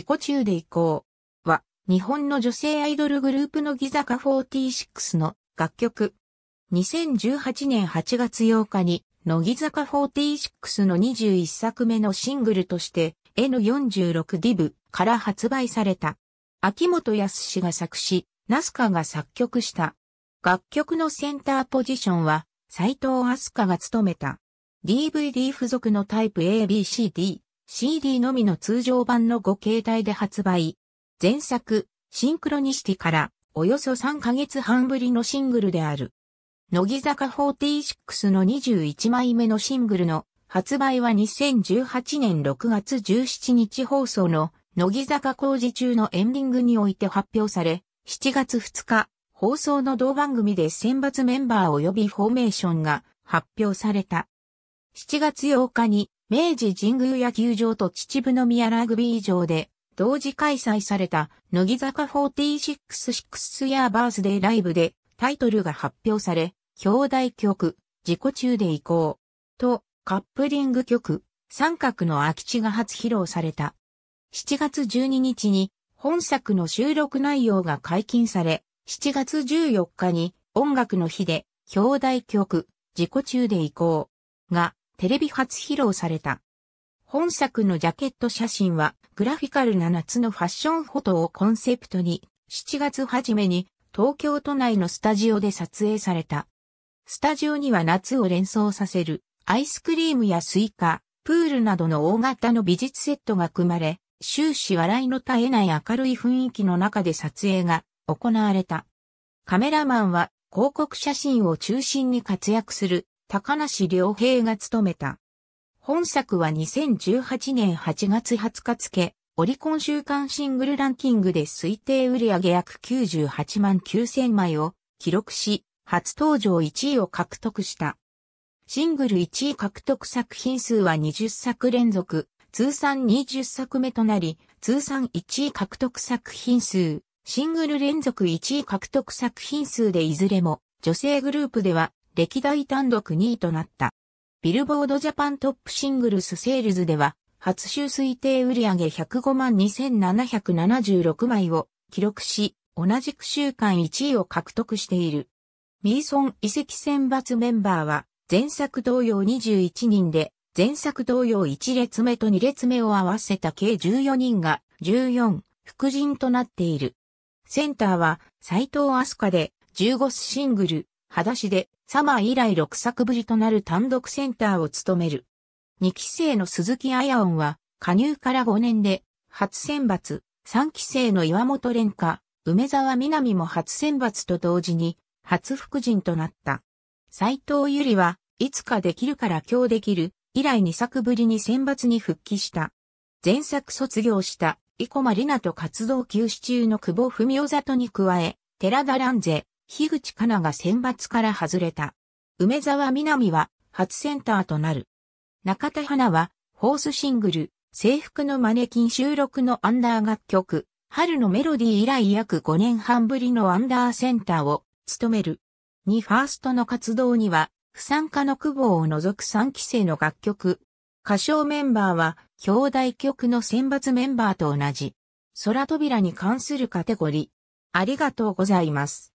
自己中で行こう。は、日本の女性アイドルグループのギザか46の楽曲。2018年8月8日に、乃木坂46の21作目のシングルとして、N46 デ i ブから発売された。秋元康が作詞、ナスカが作曲した。楽曲のセンターポジションは、斎藤スカが務めた。DVD 付属のタイプ ABCD CD のみの通常版の5形態で発売。前作、シンクロニシティからおよそ3ヶ月半ぶりのシングルである。乃木坂46の21枚目のシングルの発売は2018年6月17日放送の乃木坂工事中のエンディングにおいて発表され、7月2日、放送の同番組で選抜メンバー及びフォーメーションが発表された。7月8日に明治神宮野球場と秩父宮ラグビー場で同時開催された乃木坂46 6イヤーバースデーライブでタイトルが発表され、兄弟曲、自己中で行こうとカップリング曲、三角の空き地が初披露された。7月12日に本作の収録内容が解禁され、7月14日に音楽の日で兄弟曲、自己中で行こうがテレビ初披露された。本作のジャケット写真は、グラフィカルな夏のファッションフォトをコンセプトに、7月初めに東京都内のスタジオで撮影された。スタジオには夏を連想させる、アイスクリームやスイカ、プールなどの大型の美術セットが組まれ、終始笑いの絶えない明るい雰囲気の中で撮影が行われた。カメラマンは広告写真を中心に活躍する高梨良平が務めた。本作は2018年8月20日付、オリコン週間シングルランキングで推定売上約98万9000枚を記録し、初登場1位を獲得した。シングル1位獲得作品数は20作連続、通算20作目となり、通算1位獲得作品数、シングル連続1位獲得作品数でいずれも、女性グループでは歴代単独2位となった。ビルボードジャパントップシングルスセールズでは、初週推定売上105万2776枚を記録し、同じく週間1位を獲得している。ミーソン遺跡選抜メンバーは、前作同様21人で、前作同様1列目と2列目を合わせた計14人が14、副人となっている。センターは、斎藤スカで、15スシングル、裸足で、サマー以来6作ぶりとなる単独センターを務める。2期生の鈴木彩音は、加入から5年で、初選抜、3期生の岩本蓮香、梅沢みなみも初選抜と同時に、初副陣となった。斎藤ゆりは、いつかできるから今日できる、以来2作ぶりに選抜に復帰した。前作卒業した、生駒里奈と活動休止中の久保文夫里に加え、寺田蘭勢、樋口かなが選抜から外れた。梅沢みなみは初センターとなる。中田花は、ホースシングル、制服のマネキン収録のアンダー楽曲、春のメロディー以来約5年半ぶりのアンダーセンターを務める。にファーストの活動には、不参加の久保を除く3期生の楽曲。歌唱メンバーは、兄弟曲の選抜メンバーと同じ。空扉に関するカテゴリー。ありがとうございます。